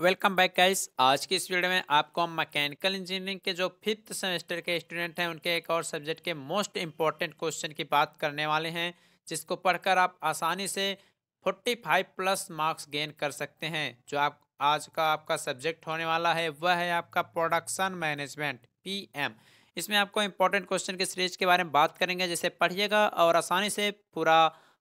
welcome back guys आज की इस वीडियो में आपको हम मैकेनिकल इंजीनियरिंग के जो फिफ्थ सेमेस्टर के स्टूडेंट हैं उनके एक और सब्जेक्ट के मोस्ट इम्पॉर्टेंट क्वेश्चन की बात करने वाले हैं जिसको पढ़कर आप आसानी से 45 प्लस मार्क्स गेन कर सकते हैं जो आप आज का आपका सब्जेक्ट होने वाला है वह है आपका प्रोडक्शन मैनेजमेंट पी इसमें आपको इम्पोर्टेंट क्वेश्चन के सीरीज के बारे में बात करेंगे जिसे पढ़िएगा और आसानी से पूरा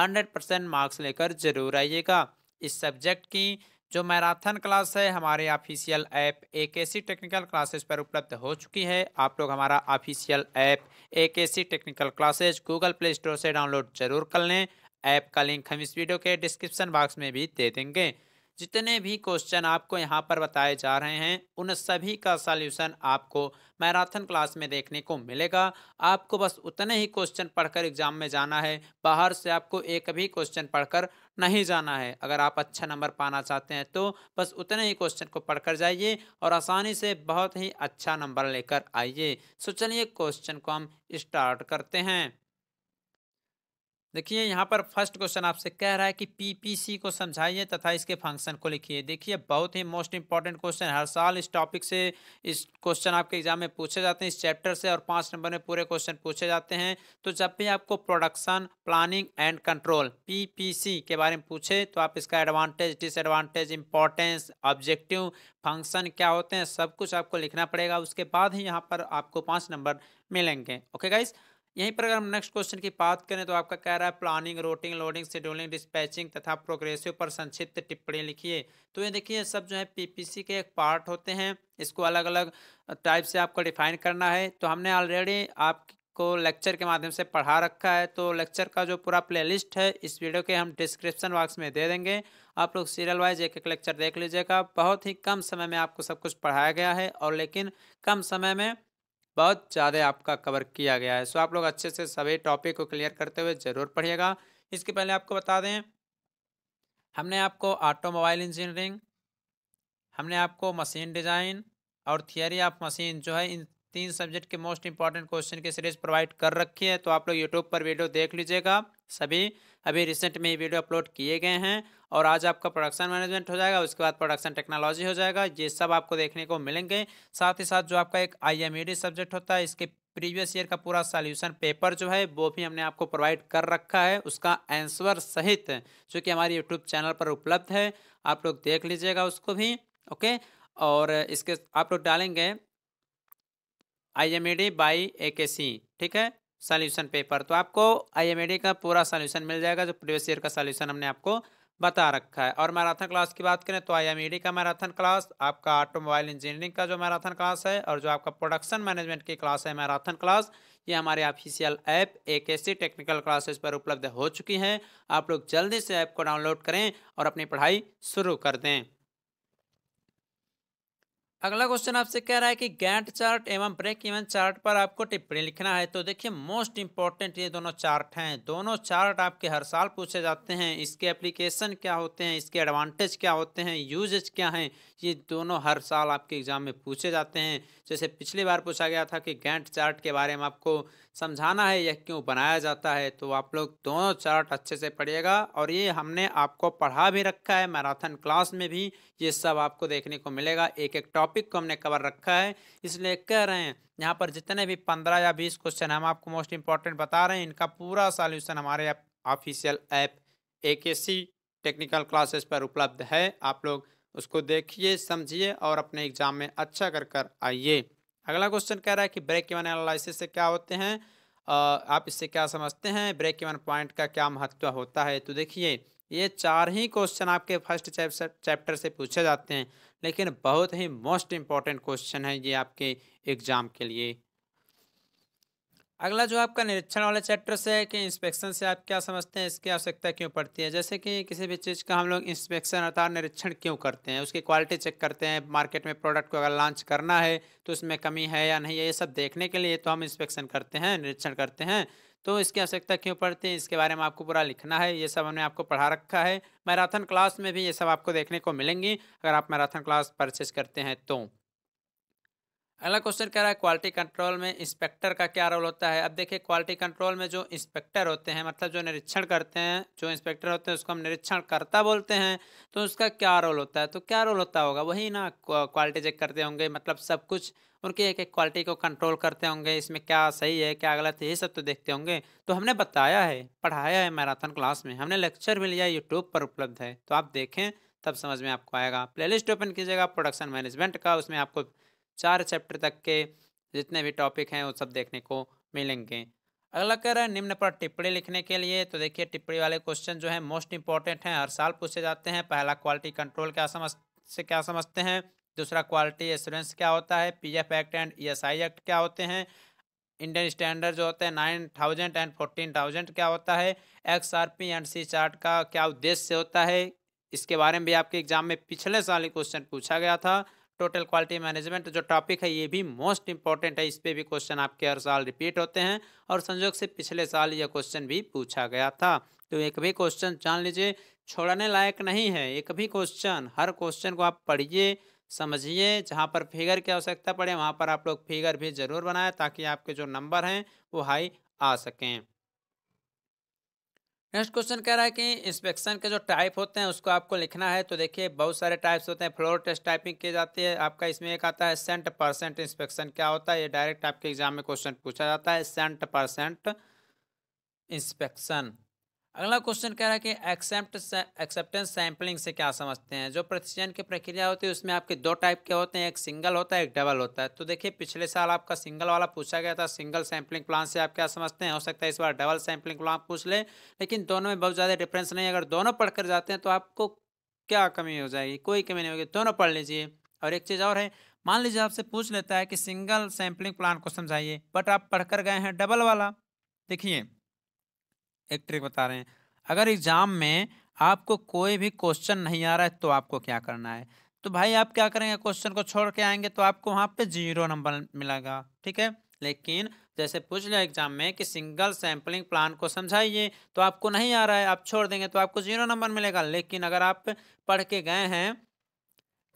हंड्रेड परसेंट मार्क्स लेकर जरूर आइएगा इस सब्जेक्ट की जो मैराथन क्लास है हमारे official app A K C technical classes पर उपलब्ध हो चुकी है आप लोग हमारा official app A K C technical classes Google Play Store से डाउनलोड जरूर कर लें ऐप का लिंक हम इस वीडियो के डिस्क्रिप्शन बॉक्स में भी दे देंगे जितने भी क्वेश्चन आपको यहाँ पर बताए जा रहे हैं उन सभी का सॉल्यूशन आपको मैराथन क्लास में देखने को मिलेगा आपको बस उतने ही क्वेश्चन पढ़कर एग्जाम में जाना है बाहर से आपको एक भी क्वेश्चन पढ़कर नहीं जाना है अगर आप अच्छा नंबर पाना चाहते हैं तो बस उतने ही क्वेश्चन को पढ़कर जाइए और आसानी से बहुत ही अच्छा नंबर लेकर आइए सो तो चलिए क्वेश्चन को हम स्टार्ट करते हैं देखिए यहाँ पर फर्स्ट क्वेश्चन आपसे कह रहा है कि पीपीसी को समझाइए तथा इसके फंक्शन को लिखिए देखिए बहुत ही मोस्ट इंपॉर्टेंट क्वेश्चन हर साल इस टॉपिक से इस क्वेश्चन आपके एग्जाम में पूछे जाते हैं इस चैप्टर से और पाँच नंबर में पूरे क्वेश्चन पूछे जाते हैं तो जब भी आपको production planning and control PPC के बारे में पूछे तो आप इसका advantage disadvantage importance objective function क्या होते हैं सब कुछ आपको लिखना पड़ेगा उसके बाद ही यहाँ पर आपको पाँच नंबर मिलेंगे ओके गाइज़ यहीं पर अगर हम नेक्स्ट क्वेश्चन की बात करें तो आपका कह रहा है planning routing loading scheduling dispatching तथा प्रोग्रेसिव पर संक्षिप्त टिप्पणी लिखिए तो ये देखिए सब जो है पीपीसी के एक पार्ट होते हैं इसको अलग अलग टाइप से आपको डिफाइन करना है तो हमने ऑलरेडी आपको लेक्चर के माध्यम से पढ़ा रखा है तो लेक्चर का जो पूरा प्ले है इस वीडियो के हम डिस्क्रिप्शन बॉक्स में दे देंगे आप लोग सीरियल वाइज एक एक लेक्चर देख लीजिएगा बहुत ही कम समय में आपको सब कुछ पढ़ाया गया है और लेकिन कम समय में बहुत ज़्यादा आपका कवर किया गया है सो आप लोग अच्छे से सभी टॉपिक को क्लियर करते हुए ज़रूर पढ़िएगा इसके पहले आपको बता दें हमने आपको ऑटोमोबाइल इंजीनियरिंग हमने आपको मशीन डिज़ाइन और थियरी ऑफ मशीन जो है इन तीन सब्जेक्ट के मोस्ट इंपॉर्टेंट क्वेश्चन की सीरीज प्रोवाइड कर रखी है तो आप लोग यूट्यूब पर वीडियो देख लीजिएगा सभी अभी रिसेंट में ये वीडियो अपलोड किए गए हैं और आज आपका प्रोडक्शन मैनेजमेंट हो जाएगा उसके बाद प्रोडक्शन टेक्नोलॉजी हो जाएगा ये सब आपको देखने को मिलेंगे साथ ही साथ जो आपका एक आई सब्जेक्ट e होता है इसके प्रीवियस ईयर का पूरा सॉल्यूशन पेपर जो है वो भी हमने आपको प्रोवाइड कर रखा है उसका आंसर सहित जो कि हमारे यूट्यूब चैनल पर उपलब्ध है आप लोग देख लीजिएगा उसको भी ओके और इसके आप लोग डालेंगे I M E D by A K C ठीक है सॉल्यूशन पेपर तो आपको आई का पूरा सॉल्यूशन मिल जाएगा जो प्रीवियस ईयर का सॉल्यूशन हमने आपको बता रखा है और मैराथन क्लास की बात करें तो आई का मैराथन क्लास आपका ऑटोमोबाइल इंजीनियरिंग का जो मैराथन क्लास है और जो आपका प्रोडक्शन मैनेजमेंट की क्लास है मैराथन क्लास ये हमारे ऑफिशियल ऐप एक ऐसी टेक्निकल क्लासेस पर उपलब्ध हो चुकी हैं आप लोग जल्दी से ऐप को डाउनलोड करें और अपनी पढ़ाई शुरू कर दें अगला क्वेश्चन आपसे कह रहा है कि गैंट चार्ट एवं ब्रेक इवन चार्ट पर आपको टिप्पणी लिखना है तो देखिए मोस्ट इंपॉर्टेंट ये दोनों चार्ट हैं दोनों चार्ट आपके हर साल पूछे जाते हैं इसके एप्लीकेशन क्या होते हैं इसके एडवांटेज क्या होते हैं यूजेज क्या हैं ये दोनों हर साल आपके एग्जाम में पूछे जाते हैं जैसे पिछली बार पूछा गया था कि गैंट चार्ट के बारे में आपको समझाना है यह क्यों बनाया जाता है तो आप लोग दोनों चार्ट अच्छे से पढ़िएगा और ये हमने आपको पढ़ा भी रखा है मैराथन क्लास में भी ये सब आपको देखने को मिलेगा एक एक टॉप टॉपिक को हमने कवर रखा है इसलिए कह रहे हैं यहाँ पर जितने भी पंद्रह या बीस क्वेश्चन हम आपको मोस्ट इंपॉर्टेंट बता रहे हैं इनका पूरा सॉल्यूशन हमारे official app A technical classes पर उपलब्ध है आप लोग उसको देखिए समझिए और अपने एग्जाम में अच्छा कर कर आइए अगला क्वेश्चन कह रहा है कि ब्रेक इवन एनालिसिस से क्या होते हैं आप इससे क्या समझते हैं ब्रेक इवन पॉइंट का क्या महत्व होता है तो देखिए ये चार ही क्वेश्चन आपके फर्स्ट चैप्टर से पूछे जाते हैं लेकिन बहुत ही मोस्ट इम्पॉर्टेंट क्वेश्चन है ये आपके एग्जाम के लिए अगला जो आपका निरीक्षण वाला चैप्टर से है कि इंस्पेक्शन से आप क्या समझते हैं इसकी आवश्यकता क्यों पड़ती है जैसे कि किसी भी चीज़ का हम लोग इंस्पेक्शन अर्थात निरीक्षण क्यों करते हैं उसकी क्वालिटी चेक करते हैं मार्केट में प्रोडक्ट को अगर लॉन्च करना है तो उसमें कमी है या नहीं है ये सब देखने के लिए तो हम इंस्पेक्शन करते हैं निरीक्षण करते हैं तो इसकी आवश्यकता क्यों पड़ती है इसके बारे में आपको पूरा लिखना है ये सब हमने आपको पढ़ा रखा है मैराथन क्लास में भी ये सब आपको देखने को मिलेंगी अगर आप मैराथन क्लास परचेज करते हैं तो अगला क्वेश्चन कह रहा है क्वालिटी कंट्रोल में इंस्पेक्टर का क्या रोल होता है अब देखिए क्वालिटी कंट्रोल में जो इंस्पेक्टर होते हैं मतलब जो निरीक्षण करते हैं जो इंस्पेक्टर होते हैं उसको हम निरीक्षण करता बोलते हैं तो उसका क्या रोल होता है तो क्या रोल होता होगा वही ना क्वालिटी चेक करते होंगे मतलब सब कुछ उनकी एक एक क्वालिटी को कंट्रोल करते होंगे इसमें क्या सही है क्या गलत है ये सब तो देखते होंगे तो हमने बताया है पढ़ाया है मैराथन क्लास में हमने लेक्चर भी लिया यूट्यूब पर उपलब्ध है तो आप देखें तब समझ में आपको आएगा प्लेलिस्ट ओपन कीजिएगा प्रोडक्शन मैनेजमेंट का उसमें आपको चार चैप्टर तक के जितने भी टॉपिक हैं वो सब देखने को मिलेंगे अगला कह रहा है निम्न पर टिप्पणी लिखने के लिए तो देखिए टिप्पणी वाले क्वेश्चन जो है मोस्ट इंपॉर्टेंट हैं हर साल पूछे जाते हैं पहला क्वालिटी कंट्रोल क्या समझ से क्या समझते हैं दूसरा क्वालिटी एश्योरेंस क्या होता है P F act and E S I act क्या होते हैं इंडियन स्टैंडर्ड जो होते हैं nine thousand and fourteen thousand क्या होता है X R P and C chart का क्या उद्देश्य होता है इसके बारे में भी आपके एग्जाम में पिछले साल ही क्वेश्चन पूछा गया था टोटल क्वालिटी मैनेजमेंट जो टॉपिक है ये भी मोस्ट इंपॉर्टेंट है इस पर भी क्वेश्चन आपके हर साल रिपीट होते हैं और संजोक से पिछले साल यह क्वेश्चन भी पूछा गया था तो एक भी क्वेश्चन जान लीजिए छोड़ने लायक नहीं है एक भी क्वेश्चन हर क्वेश्चन को आप पढ़िए समझिए जहाँ पर फिगर की आवश्यकता पड़े वहाँ पर आप लोग फिगर भी ज़रूर बनाए ताकि आपके जो नंबर हैं वो हाई आ सकें नेक्स्ट क्वेश्चन कह रहा है कि इंस्पेक्शन के जो टाइप होते हैं उसको आपको लिखना है तो देखिए बहुत सारे टाइप्स होते हैं फ्लोर टेस्ट टाइपिंग की जाती है आपका इसमें एक आता है सेंट परसेंट इंस्पेक्शन क्या होता है ये डायरेक्ट आपके एग्जाम में क्वेश्चन पूछा जाता है सेंट परसेंट इंस्पेक्शन अगला क्वेश्चन कह रहा है कि एक्सेप्ट एक्सेप्टेंस सैम्पलिंग से क्या समझते हैं जो प्रतिचयन की प्रक्रिया होती है उसमें आपके दो टाइप के होते हैं एक सिंगल होता है एक डबल होता है तो देखिए पिछले साल आपका सिंगल वाला पूछा गया था सिंगल सैम्पलिंग प्लान से आप क्या समझते हैं हो सकता है इस बार डबल सैम्पलिंग प्लान पूछ लें लेकिन दोनों में बहुत ज़्यादा डिफरेंस नहीं अगर दोनों पढ़ कर जाते हैं तो आपको क्या कमी हो जाएगी कोई कमी नहीं होगी दोनों पढ़ लीजिए और एक चीज़ और है मान लीजिए आपसे पूछ लेता है कि सिंगल सैम्पलिंग प्लान को समझाइए बट आप पढ़ कर गए हैं डबल वाला देखिए एक ट्रिक बता रहे हैं अगर एग्ज़ाम में आपको कोई भी क्वेश्चन नहीं आ रहा है तो आपको क्या करना है तो भाई आप क्या करेंगे क्वेश्चन को छोड़ के आएंगे तो आपको वहाँ पे जीरो नंबर मिलेगा ठीक है लेकिन जैसे पूछ लिया एग्जाम में कि सिंगल सैम्पलिंग प्लान को समझाइए तो आपको नहीं आ रहा है आप छोड़ देंगे तो आपको जीरो नंबर मिलेगा लेकिन अगर आप पढ़ के गए हैं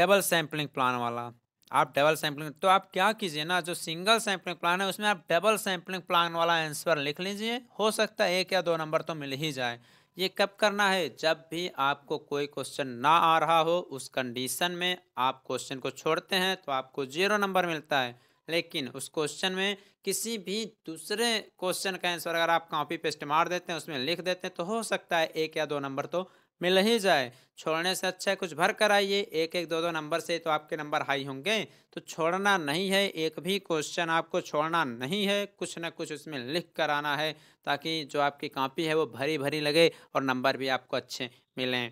डबल सैम्पलिंग प्लान वाला आप डबल सैम्पलिंग तो आप क्या कीजिए ना जो सिंगल सैम्पलिंग प्लान है उसमें आप डबल सैम्पलिंग प्लान वाला आंसर लिख लीजिए हो सकता है एक या दो नंबर तो मिल ही जाए ये कब करना है जब भी आपको कोई क्वेश्चन ना आ रहा हो उस कंडीशन में आप क्वेश्चन को छोड़ते हैं तो आपको जीरो नंबर मिलता है लेकिन उस क्वेश्चन में किसी भी दूसरे क्वेश्चन का आंसर अगर आप कॉपी पेस्ट मार देते हैं उसमें लिख देते हैं तो हो सकता है एक या दो नंबर तो मिल ही जाए छोड़ने से अच्छा है कुछ भर कर आइए एक एक दो दो नंबर से तो आपके नंबर हाई होंगे तो छोड़ना नहीं है एक भी क्वेश्चन आपको छोड़ना नहीं है कुछ ना कुछ उसमें लिख कर आना है ताकि जो आपकी कॉपी है वो भरी भरी लगे और नंबर भी आपको अच्छे मिलें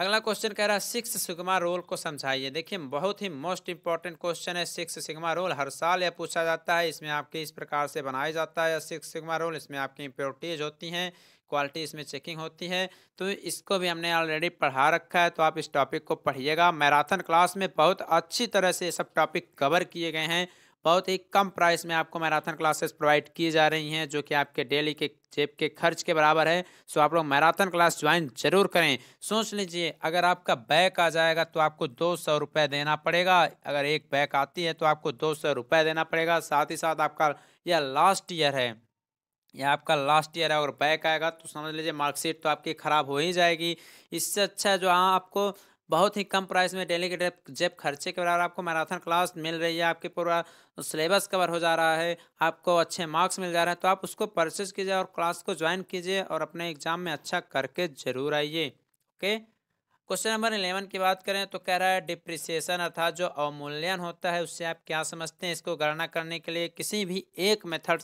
अगला क्वेश्चन कह रहा है सिक्स सिग्मा रोल को समझाइए देखिए बहुत ही मोस्ट इंपॉर्टेंट क्वेश्चन है सिक्स सिग्मा रोल हर साल यह पूछा जाता है इसमें आपके इस प्रकार से बनाया जाता है सिक्स सिग्मा रोल इसमें आपकी इम्प्योरिटीज होती हैं क्वालिटी इसमें चेकिंग होती है तो इसको भी हमने ऑलरेडी पढ़ा रखा है तो आप इस टॉपिक को पढ़िएगा मैराथन क्लास में बहुत अच्छी तरह से सब टॉपिक कवर किए गए हैं बहुत ही कम प्राइस में आपको मैराथन क्लासेस प्रोवाइड की जा रही हैं जो कि आपके डेली के जेब के खर्च के बराबर है सो आप लोग मैराथन क्लास ज्वाइन जरूर करें सोच लीजिए अगर आपका बैक आ जाएगा तो आपको दो सौ रुपये देना पड़ेगा अगर एक बैक आती है तो आपको दो सौ रुपये देना पड़ेगा साथ ही साथ आपका यह लास्ट ईयर है यह आपका लास्ट ईयर है अगर बैक आएगा तो समझ लीजिए मार्कशीट तो आपकी ख़राब हो ही जाएगी इससे अच्छा जो हाँ आपको बहुत ही कम प्राइस में डेली के डेप जेब खर्चे के बराबर आपको मैराथन क्लास मिल रही है आपके पूरा सिलेबस कवर हो जा रहा है आपको अच्छे मार्क्स मिल जा रहे हैं तो आप उसको परचेज कीजिए और क्लास को ज्वाइन कीजिए और अपने एग्जाम में अच्छा करके जरूर आइए ओके क्वेश्चन नंबर इलेवन की बात करें तो कह रहा है डिप्रिसिएशन अर्थात जो अवमूल्यन होता है उससे आप क्या समझते हैं इसको गणना करने के लिए किसी भी एक मेथड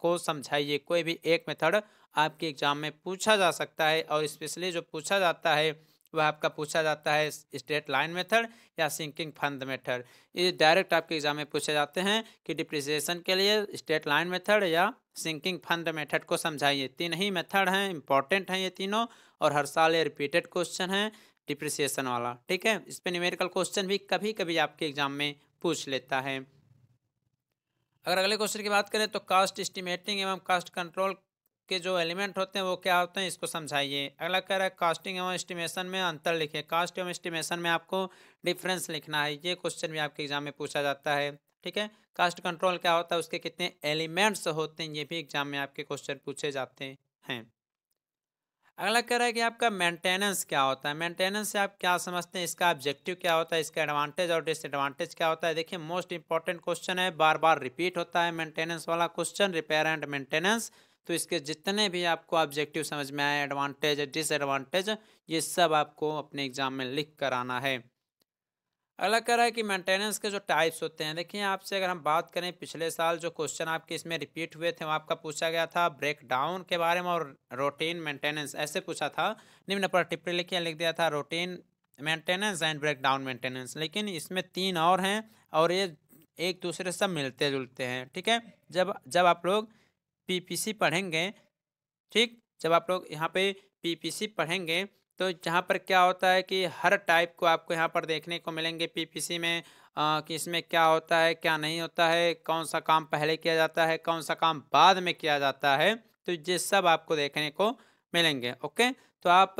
को समझाइए कोई भी एक मेथड आपके एग्जाम में पूछा जा सकता है और स्पेशली जो पूछा जाता है वह आपका पूछा जाता है स्ट्रेट लाइन मेथड या सिंकिंग फंड मेथड ये डायरेक्ट आपके एग्जाम में पूछे जाते हैं कि डिप्रिसिएशन के लिए स्ट्रेट लाइन मेथड या सिंकिंग फंड मेथड को समझाइए तीन ही मेथड हैं इंपॉर्टेंट हैं ये तीनों और हर साल ये रिपीटेड क्वेश्चन है डिप्रिसिएशन वाला ठीक है इस पर न्यूमेरिकल क्वेश्चन भी कभी कभी आपके एग्जाम में पूछ लेता है अगर अगले क्वेश्चन की बात करें तो कास्ट इस्टीमेटिंग एवं कास्ट कंट्रोल के जो एलिमेंट होते हैं वो क्या होते हैं इसको समझाइए अगला कह रहा है कास्टिंग एवं एस्टिमेशन में अंतर लिखे कास्ट एवं एस्टिमेशन में आपको डिफरेंस लिखना है ये क्वेश्चन भी आपके एग्जाम में पूछा जाता है ठीक है कास्ट कंट्रोल क्या होता है उसके कितने एलिमेंट्स होते हैं ये भी एग्जाम में आपके क्वेश्चन पूछे जाते हैं अगला कह रहा है कि आपका मेंटेनेंस क्या होता है मेंटेनेंस से आप क्या समझते हैं इसका ऑब्जेक्टिव क्या होता है इसका एडवांटेज और डिसएडवांटेज क्या होता है देखिए मोस्ट इंपॉर्टेंट क्वेश्चन है बार बार रिपीट होता है मेंटेनेंस वाला क्वेश्चन रिपेयर एंड मेंटेनेंस तो इसके जितने भी आपको ऑब्जेक्टिव समझ में आए एडवांटेज डिसएडवांटेज ये सब आपको अपने एग्जाम में लिख कर आना है अगला कह रहा है कि मेंटेनेंस के जो टाइप्स होते हैं देखिए आपसे अगर हम बात करें पिछले साल जो क्वेश्चन आपके इसमें रिपीट हुए थे वो आपका पूछा गया था ब्रेकडाउन के बारे में और रोटीन मेंटेनेंस ऐसे पूछा था निम्न पर टिप्पणी लिखी लिख दिया था routine maintenance and breakdown maintenance लेकिन इसमें तीन और हैं और ये एक दूसरे से मिलते जुलते हैं ठीक है जब जब आप लोग पी पढ़ेंगे ठीक जब आप लोग यहाँ पर पी पढ़ेंगे तो यहाँ पर क्या होता है कि हर टाइप को आपको यहाँ पर देखने को मिलेंगे पीपीसी में आ, कि इसमें क्या होता है क्या नहीं होता है कौन सा काम पहले किया जाता है कौन सा काम बाद में किया जाता है तो ये सब आपको देखने को मिलेंगे ओके तो आप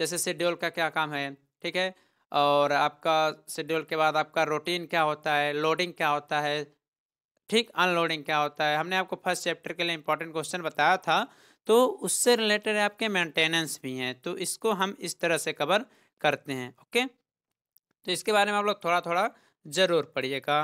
जैसे शेड्यूल का क्या काम है ठीक है और आपका शेड्यूल के बाद आपका रूटीन क्या होता है लोडिंग क्या होता है ठीक अनलोडिंग क्या होता है हमने आपको फर्स्ट चैप्टर के लिए इंपॉर्टेंट क्वेश्चन बताया था तो उससे रिलेटेड आपके मेंटेनेंस भी हैं तो इसको हम इस तरह से कवर करते हैं ओके तो इसके बारे में आप लोग थोड़ा थोड़ा ज़रूर पढ़िएगा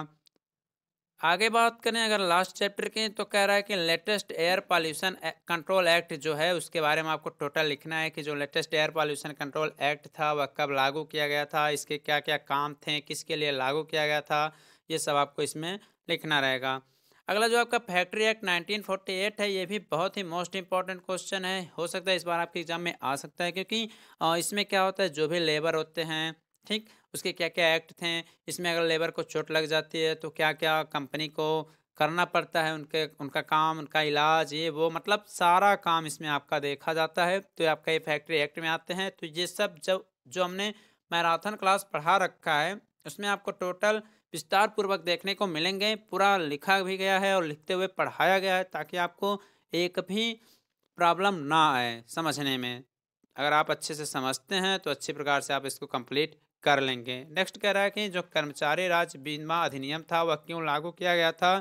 आगे बात करें अगर लास्ट चैप्टर की तो कह रहा है कि latest air pollution control act जो है उसके बारे में आपको टोटल लिखना है कि जो latest air pollution control act था वह कब लागू किया गया था इसके क्या क्या काम थे किसके लिए लागू किया गया था ये सब आपको इसमें लिखना रहेगा अगला जो आपका फैक्ट्री एक्ट 1948 है ये भी बहुत ही मोस्ट इंपॉर्टेंट क्वेश्चन है हो सकता है इस बार आपके एग्जाम में आ सकता है क्योंकि इसमें क्या होता है जो भी लेबर होते हैं ठीक उसके क्या क्या एक्ट थे इसमें अगर लेबर को चोट लग जाती है तो क्या क्या कंपनी को करना पड़ता है उनके उनका काम उनका इलाज ये वो मतलब सारा काम इसमें आपका देखा जाता है तो आपका ये फैक्ट्री एक्ट में आते हैं तो ये सब जब जो हमने मैराथन क्लास पढ़ा रखा है उसमें आपको टोटल विस्तार पूर्वक देखने को मिलेंगे पूरा लिखा भी गया है और लिखते हुए पढ़ाया गया है ताकि आपको एक भी प्रॉब्लम ना आए समझने में अगर आप अच्छे से समझते हैं तो अच्छी प्रकार से आप इसको कंप्लीट कर लेंगे नेक्स्ट कह रहा है कि जो कर्मचारी राज्य बीमा अधिनियम था वह क्यों लागू किया गया था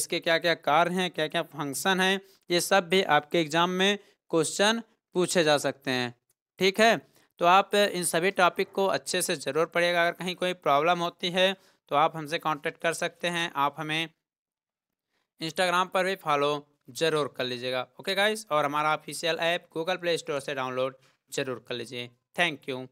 इसके क्या क्या कार्य हैं क्या क्या फंक्शन हैं ये सब भी आपके एग्जाम में क्वेश्चन पूछे जा सकते हैं ठीक है तो आप इन सभी टॉपिक को अच्छे से ज़रूर पढ़िएगा अगर कहीं कोई प्रॉब्लम होती है तो आप हमसे कांटेक्ट कर सकते हैं आप हमें इंस्टाग्राम पर भी फॉलो ज़रूर कर लीजिएगा ओके गाइस और हमारा official app Google Play Store से डाउनलोड ज़रूर कर लीजिए थैंक यू